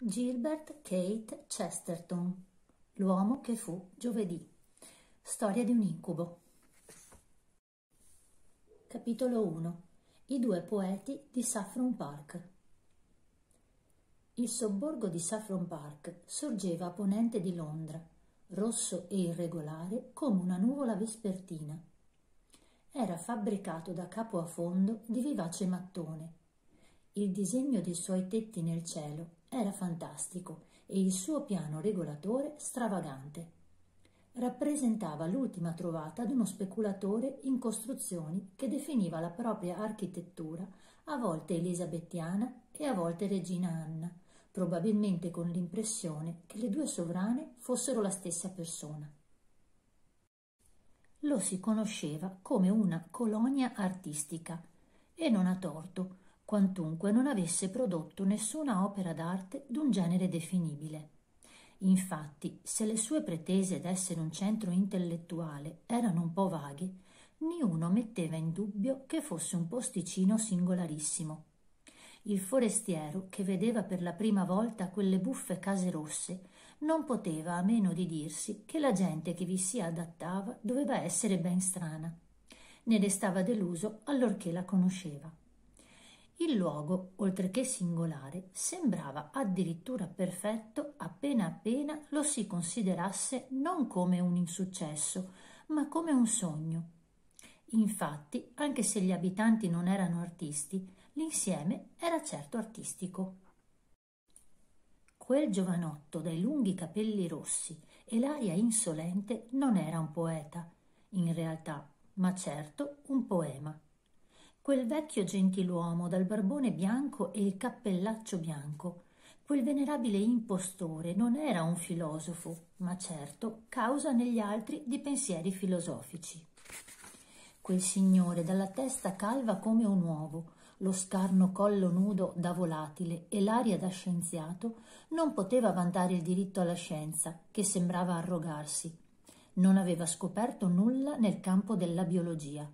Gilbert Kate Chesterton L'uomo che fu giovedì Storia di un incubo Capitolo 1 I due poeti di Saffron Park Il sobborgo di Saffron Park sorgeva a ponente di Londra, rosso e irregolare come una nuvola vespertina. Era fabbricato da capo a fondo di vivace mattone. Il disegno dei suoi tetti nel cielo era fantastico e il suo piano regolatore stravagante. Rappresentava l'ultima trovata di uno speculatore in costruzioni che definiva la propria architettura a volte elisabettiana e a volte regina Anna, probabilmente con l'impressione che le due sovrane fossero la stessa persona. Lo si conosceva come una colonia artistica e non a torto, quantunque non avesse prodotto nessuna opera d'arte d'un genere definibile. Infatti, se le sue pretese d'essere un centro intellettuale erano un po' vaghe, niuno metteva in dubbio che fosse un posticino singolarissimo. Il forestiero, che vedeva per la prima volta quelle buffe case rosse, non poteva a meno di dirsi che la gente che vi si adattava doveva essere ben strana. Ne restava deluso allorché la conosceva. Il luogo, oltre che singolare, sembrava addirittura perfetto appena appena lo si considerasse non come un insuccesso, ma come un sogno. Infatti, anche se gli abitanti non erano artisti, l'insieme era certo artistico. Quel giovanotto dai lunghi capelli rossi e l'aria insolente non era un poeta, in realtà, ma certo un poema quel vecchio gentiluomo dal barbone bianco e il cappellaccio bianco, quel venerabile impostore non era un filosofo, ma certo causa negli altri di pensieri filosofici. Quel signore dalla testa calva come un uovo, lo scarno collo nudo da volatile e l'aria da scienziato, non poteva vantare il diritto alla scienza, che sembrava arrogarsi. Non aveva scoperto nulla nel campo della biologia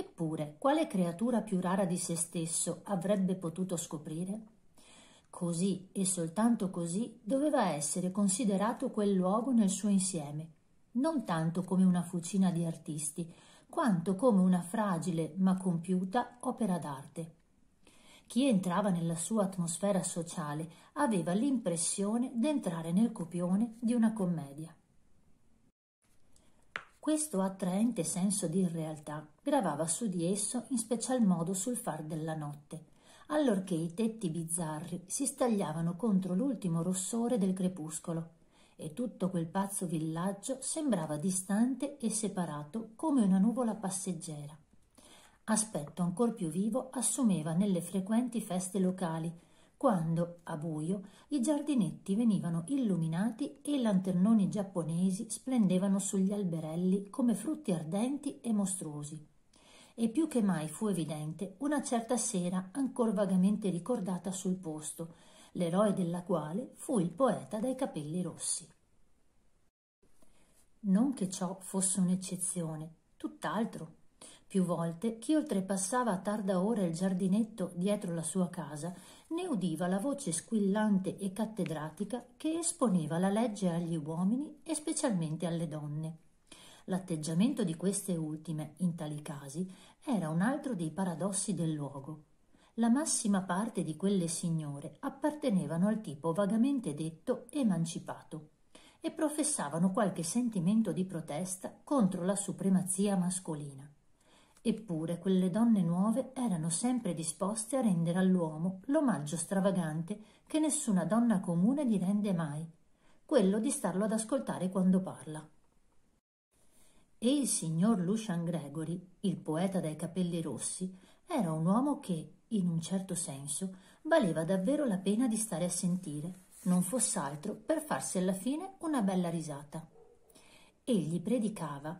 Eppure, quale creatura più rara di se stesso avrebbe potuto scoprire? Così e soltanto così doveva essere considerato quel luogo nel suo insieme, non tanto come una fucina di artisti, quanto come una fragile ma compiuta opera d'arte. Chi entrava nella sua atmosfera sociale aveva l'impressione d'entrare nel copione di una commedia. Questo attraente senso di realtà gravava su di esso in special modo sul far della notte, allorché i tetti bizzarri si stagliavano contro l'ultimo rossore del crepuscolo e tutto quel pazzo villaggio sembrava distante e separato come una nuvola passeggera. Aspetto ancor più vivo assumeva nelle frequenti feste locali quando, a buio, i giardinetti venivano illuminati e i lanternoni giapponesi splendevano sugli alberelli come frutti ardenti e mostruosi. E più che mai fu evidente una certa sera ancor vagamente ricordata sul posto, l'eroe della quale fu il poeta dai capelli rossi. Non che ciò fosse un'eccezione, tutt'altro. Più volte chi oltrepassava a tarda ora il giardinetto dietro la sua casa ne udiva la voce squillante e cattedratica che esponeva la legge agli uomini e specialmente alle donne. L'atteggiamento di queste ultime, in tali casi, era un altro dei paradossi del luogo. La massima parte di quelle signore appartenevano al tipo vagamente detto emancipato e professavano qualche sentimento di protesta contro la supremazia mascolina Eppure quelle donne nuove erano sempre disposte a rendere all'uomo l'omaggio stravagante che nessuna donna comune gli rende mai, quello di starlo ad ascoltare quando parla. E il signor Lucian Gregory, il poeta dai capelli rossi, era un uomo che, in un certo senso, valeva davvero la pena di stare a sentire, non foss'altro per farsi alla fine una bella risata. Egli predicava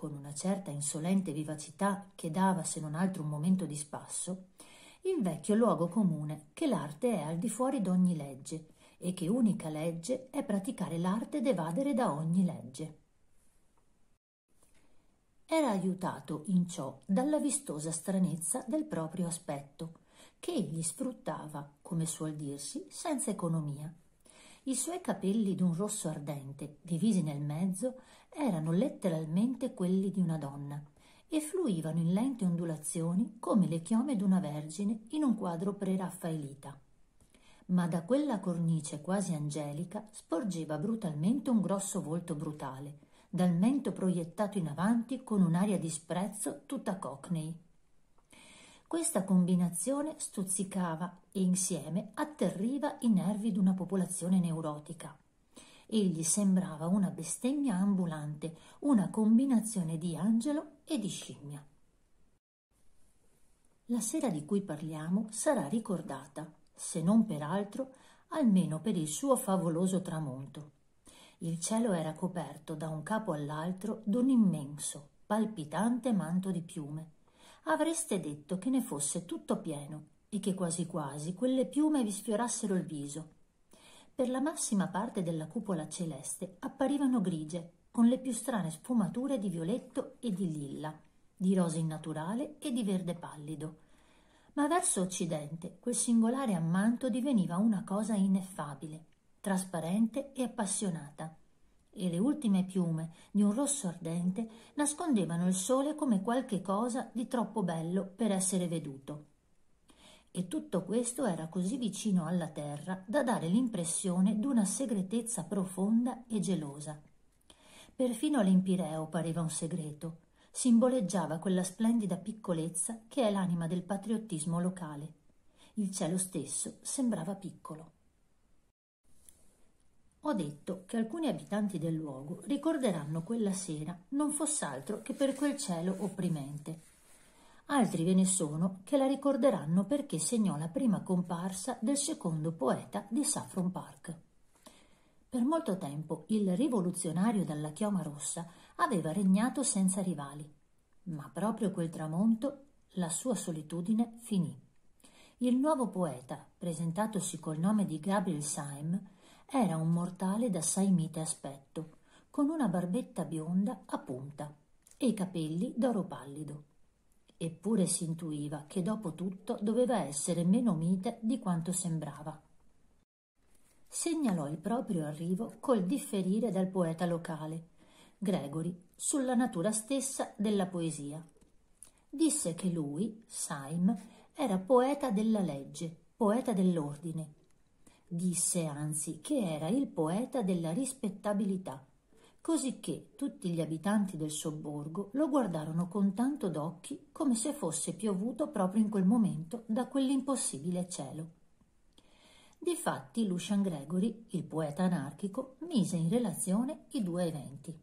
con una certa insolente vivacità che dava se non altro un momento di spasso, il vecchio luogo comune che l'arte è al di fuori d'ogni legge e che unica legge è praticare l'arte d'evadere da ogni legge. Era aiutato in ciò dalla vistosa stranezza del proprio aspetto, che egli sfruttava, come suol dirsi, senza economia i suoi capelli d'un rosso ardente, divisi nel mezzo, erano letteralmente quelli di una donna e fluivano in lente ondulazioni come le chiome d'una vergine in un quadro preraffaelita. Ma da quella cornice quasi angelica sporgeva brutalmente un grosso volto brutale, dal mento proiettato in avanti con un'aria di sprezzo tutta cockney. Questa combinazione stuzzicava e insieme atterriva i nervi di una popolazione neurotica. Egli sembrava una bestemmia ambulante, una combinazione di angelo e di scimmia. La sera di cui parliamo sarà ricordata, se non per altro, almeno per il suo favoloso tramonto. Il cielo era coperto da un capo all'altro d'un immenso, palpitante manto di piume avreste detto che ne fosse tutto pieno e che quasi quasi quelle piume vi sfiorassero il viso. Per la massima parte della cupola celeste apparivano grigie, con le più strane sfumature di violetto e di lilla, di rosa innaturale e di verde pallido. Ma verso occidente quel singolare ammanto diveniva una cosa ineffabile, trasparente e appassionata e le ultime piume di un rosso ardente nascondevano il sole come qualche cosa di troppo bello per essere veduto. E tutto questo era così vicino alla terra da dare l'impressione d'una segretezza profonda e gelosa. Perfino l'Empireo pareva un segreto, simboleggiava quella splendida piccolezza che è l'anima del patriottismo locale. Il cielo stesso sembrava piccolo. Ho detto che alcuni abitanti del luogo ricorderanno quella sera non foss'altro che per quel cielo opprimente. Altri ve ne sono che la ricorderanno perché segnò la prima comparsa del secondo poeta di Saffron Park. Per molto tempo il rivoluzionario dalla chioma rossa aveva regnato senza rivali, ma proprio quel tramonto la sua solitudine finì. Il nuovo poeta, presentatosi col nome di Gabriel Syme, era un mortale d'assai mite aspetto, con una barbetta bionda a punta e i capelli d'oro pallido. Eppure si intuiva che dopo tutto doveva essere meno mite di quanto sembrava. Segnalò il proprio arrivo col differire dal poeta locale, Gregory, sulla natura stessa della poesia. Disse che lui, Saim, era poeta della legge, poeta dell'ordine, disse anzi che era il poeta della rispettabilità, cosicché tutti gli abitanti del sobborgo lo guardarono con tanto d'occhi come se fosse piovuto proprio in quel momento da quell'impossibile cielo. Difatti Lucian Gregory, il poeta anarchico, mise in relazione i due eventi.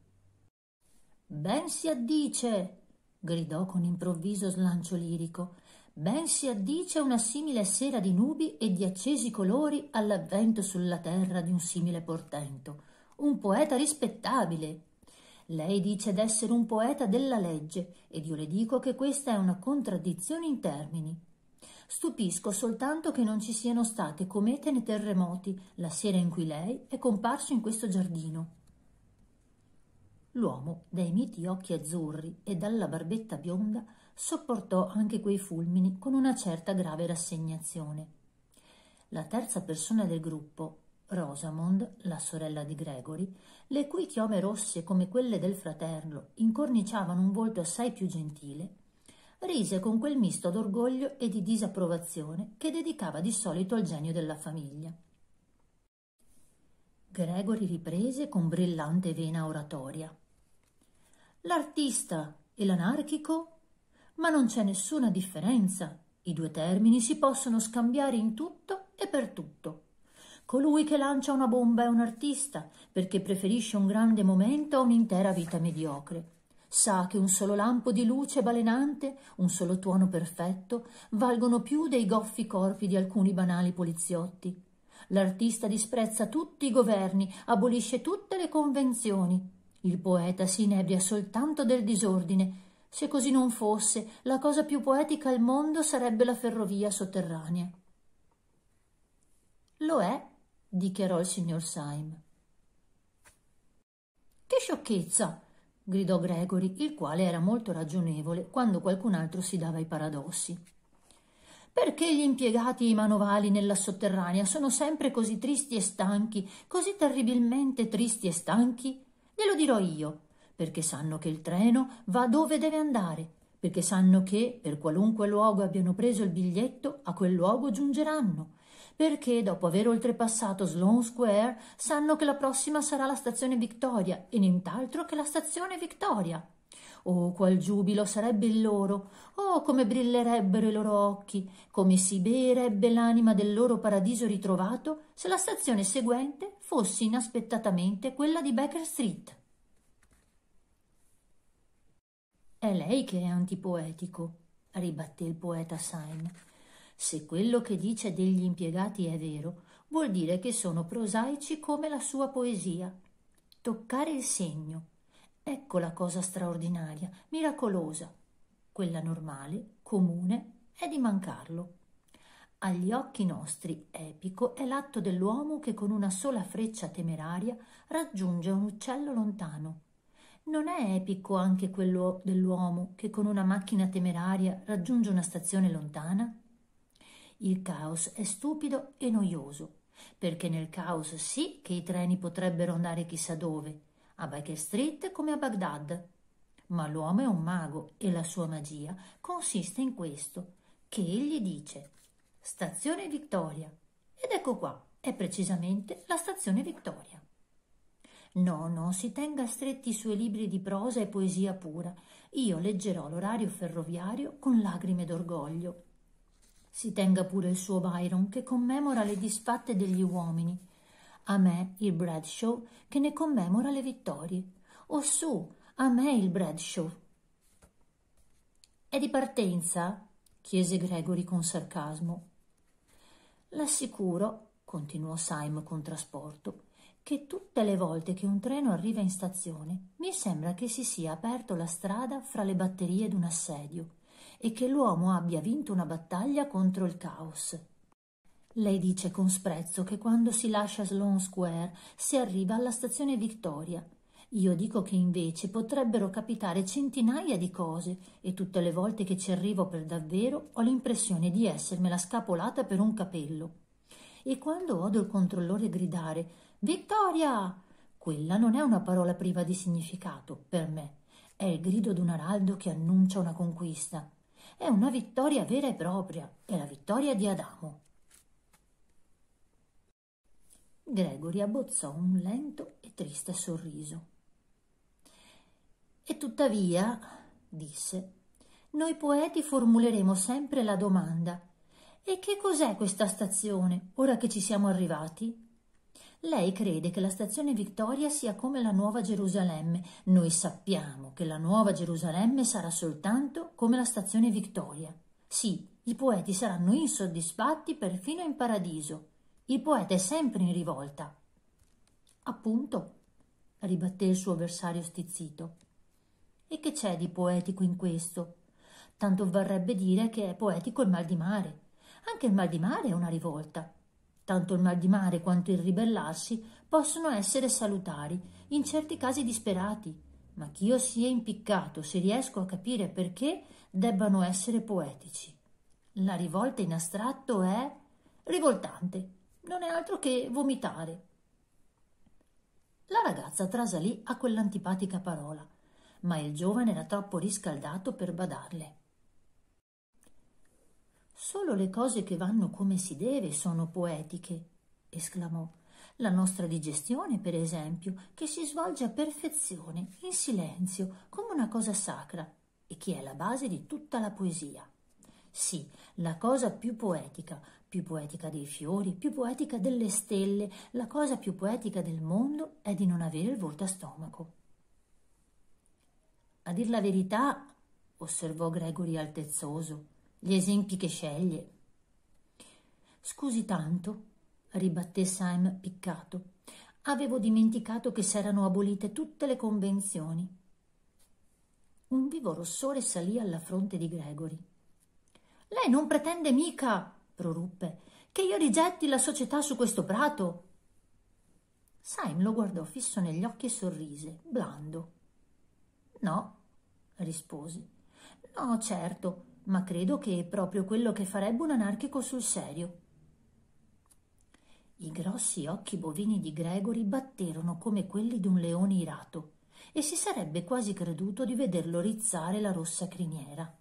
Ben si addice! gridò con improvviso slancio lirico ben si addice una simile sera di nubi e di accesi colori all'avvento sulla terra di un simile portento. Un poeta rispettabile. Lei dice d'essere un poeta della legge, ed io le dico che questa è una contraddizione in termini. Stupisco soltanto che non ci siano state comete né terremoti la sera in cui lei è comparso in questo giardino. L'uomo, dai miti occhi azzurri e dalla barbetta bionda, sopportò anche quei fulmini con una certa grave rassegnazione. La terza persona del gruppo, Rosamond, la sorella di Gregory, le cui chiome rosse come quelle del fratello incorniciavano un volto assai più gentile, rise con quel misto d'orgoglio e di disapprovazione che dedicava di solito al genio della famiglia. Gregory riprese con brillante vena oratoria. L'artista e l'anarchico ma non c'è nessuna differenza. I due termini si possono scambiare in tutto e per tutto. Colui che lancia una bomba è un artista perché preferisce un grande momento a un'intera vita mediocre. Sa che un solo lampo di luce balenante, un solo tuono perfetto, valgono più dei goffi corpi di alcuni banali poliziotti. L'artista disprezza tutti i governi, abolisce tutte le convenzioni. Il poeta si inebria soltanto del disordine se così non fosse, la cosa più poetica al mondo sarebbe la ferrovia sotterranea. Lo è, dichiarò il signor Syme. Che sciocchezza! gridò Gregory, il quale era molto ragionevole quando qualcun altro si dava i paradossi. Perché gli impiegati manovali nella sotterranea sono sempre così tristi e stanchi, così terribilmente tristi e stanchi? Glielo dirò io perché sanno che il treno va dove deve andare, perché sanno che, per qualunque luogo abbiano preso il biglietto, a quel luogo giungeranno, perché dopo aver oltrepassato Sloan Square sanno che la prossima sarà la stazione Victoria e nient'altro che la stazione Victoria. Oh, qual giubilo sarebbe il loro! Oh, come brillerebbero i loro occhi! Come si berebbe l'anima del loro paradiso ritrovato se la stazione seguente fosse inaspettatamente quella di Baker Street! È lei che è antipoetico, ribatté il poeta Sain. Se quello che dice degli impiegati è vero, vuol dire che sono prosaici come la sua poesia. Toccare il segno. Ecco la cosa straordinaria, miracolosa. Quella normale, comune, è di mancarlo. Agli occhi nostri epico è l'atto dell'uomo che con una sola freccia temeraria raggiunge un uccello lontano non è epico anche quello dell'uomo che con una macchina temeraria raggiunge una stazione lontana? Il caos è stupido e noioso, perché nel caos sì che i treni potrebbero andare chissà dove, a Baker Street come a Baghdad. Ma l'uomo è un mago e la sua magia consiste in questo, che egli dice Stazione Vittoria. Ed ecco qua, è precisamente la Stazione Vittoria. No, no, si tenga stretti i suoi libri di prosa e poesia pura. Io leggerò l'orario ferroviario con lacrime d'orgoglio. Si tenga pure il suo Byron che commemora le disfatte degli uomini. A me il Bradshaw che ne commemora le vittorie. su, a me il Bradshaw. È di partenza? chiese Gregory con sarcasmo. L'assicuro, continuò Sime con trasporto, che tutte le volte che un treno arriva in stazione mi sembra che si sia aperto la strada fra le batterie d'un assedio e che l'uomo abbia vinto una battaglia contro il caos. Lei dice con sprezzo che quando si lascia Sloan Square si arriva alla stazione Victoria. Io dico che invece potrebbero capitare centinaia di cose e tutte le volte che ci arrivo per davvero ho l'impressione di essermela scapolata per un capello. E quando odo il controllore gridare Vittoria! Quella non è una parola priva di significato, per me. È il grido di un araldo che annuncia una conquista. È una vittoria vera e propria. È la vittoria di Adamo. Gregory abbozzò un lento e triste sorriso. E tuttavia, disse, noi poeti formuleremo sempre la domanda: e che cos'è questa stazione, ora che ci siamo arrivati? Lei crede che la stazione Vittoria sia come la Nuova Gerusalemme. Noi sappiamo che la Nuova Gerusalemme sarà soltanto come la stazione Vittoria. Sì, i poeti saranno insoddisfatti perfino in paradiso. Il poeta è sempre in rivolta. Appunto, ribatté il suo avversario stizzito. E che c'è di poetico in questo? Tanto varrebbe dire che è poetico il mal di mare. Anche il mal di mare è una rivolta tanto il mal di mare quanto il ribellarsi, possono essere salutari, in certi casi disperati, ma ch'io sia impiccato, se riesco a capire perché, debbano essere poetici. La rivolta in astratto è rivoltante, non è altro che vomitare. La ragazza trasalì a quell'antipatica parola, ma il giovane era troppo riscaldato per badarle. Solo le cose che vanno come si deve sono poetiche, esclamò. La nostra digestione, per esempio, che si svolge a perfezione, in silenzio, come una cosa sacra, e che è la base di tutta la poesia. Sì, la cosa più poetica, più poetica dei fiori, più poetica delle stelle, la cosa più poetica del mondo è di non avere il volto a stomaco. A dir la verità, osservò Gregory altezzoso, gli esempi che sceglie. Scusi tanto, ribatté Sime piccato. Avevo dimenticato che s'erano abolite tutte le convenzioni. Un vivo rossore salì alla fronte di Gregory. Lei non pretende mica, proruppe, che io rigetti la società su questo prato. Sime lo guardò fisso negli occhi e sorrise, blando. No, rispose. No, certo, ma credo che è proprio quello che farebbe un anarchico sul serio. I grossi occhi bovini di Gregory batterono come quelli di un leone irato e si sarebbe quasi creduto di vederlo rizzare la rossa criniera.